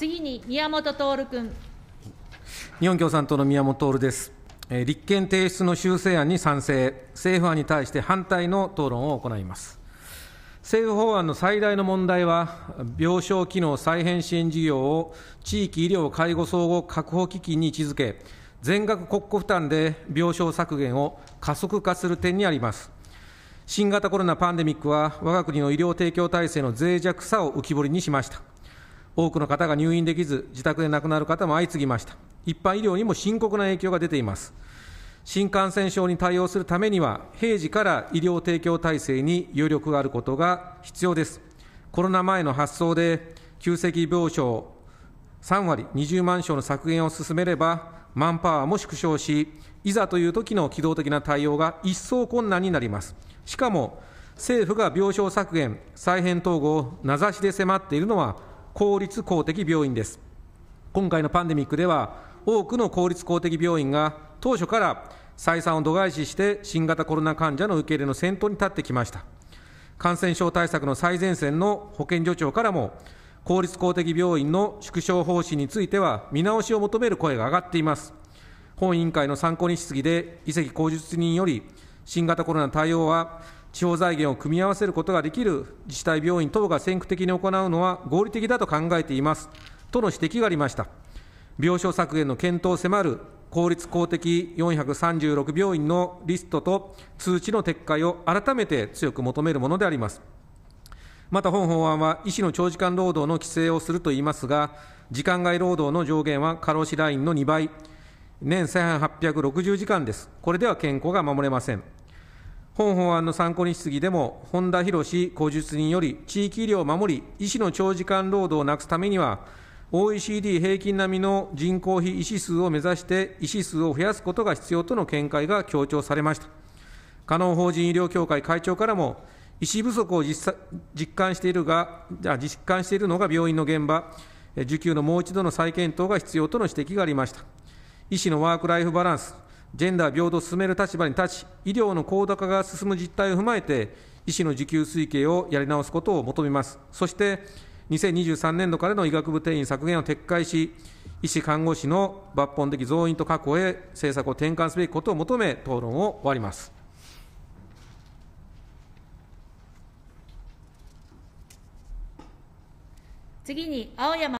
次に宮本徹君。日本共産党の宮本徹です。立憲提出の修正案に賛成、政府案に対して反対の討論を行います。政府法案の最大の問題は、病床機能再編支援事業を地域医療介護総合確保基金に位置づけ、全額国庫負担で病床削減を加速化する点にあります。新型コロナパンデミックは、我が国の医療提供体制の脆弱さを浮き彫りにしました。多くの方が入院できず、自宅で亡くなる方も相次ぎました。一般医療にも深刻な影響が出ています。新感染症に対応するためには、平時から医療提供体制に余力があることが必要です。コロナ前の発想で、急席病床3割、20万床の削減を進めれば、マンパワーも縮小し、いざという時の機動的な対応が一層困難になります。しかも、政府が病床削減、再編統合を名指しで迫っているのは、公立公的病院です。今回のパンデミックでは、多くの公立公的病院が当初から採算を度外視して新型コロナ患者の受け入れの先頭に立ってきました。感染症対策の最前線の保健所長からも、公立公的病院の縮小方針については見直しを求める声が上がっています。本委員会の参考人質疑で、遺跡公述人より、新型コロナ対応は地方財源を組み合わせることができる自治体病院等が先駆的に行うのは合理的だと考えていますとの指摘がありました。病床削減の検討を迫る公立公的436病院のリストと通知の撤回を改めて強く求めるものであります。また本法案は、医師の長時間労働の規制をするといいますが、時間外労働の上限は過労死ラインの2倍、年1860時間です。これでは健康が守れません。本法案の参考に質疑でも、本田博史口述人より、地域医療を守り、医師の長時間労働をなくすためには、OECD 平均並みの人口比医師数を目指して、医師数を増やすことが必要との見解が強調されました。加納法人医療協会会長からも、医師不足を実感しているが、実感しているのが病院の現場、受給のもう一度の再検討が必要との指摘がありました。医師のワーク・ライフ・バランス、ジェンダー平等を進める立場に立ち、医療の高度化が進む実態を踏まえて、医師の時給推計をやり直すことを求めます。そして、2023年度からの医学部定員削減を撤回し、医師・看護師の抜本的増員と確保へ政策を転換すべきことを求め、討論を終わります。次に青山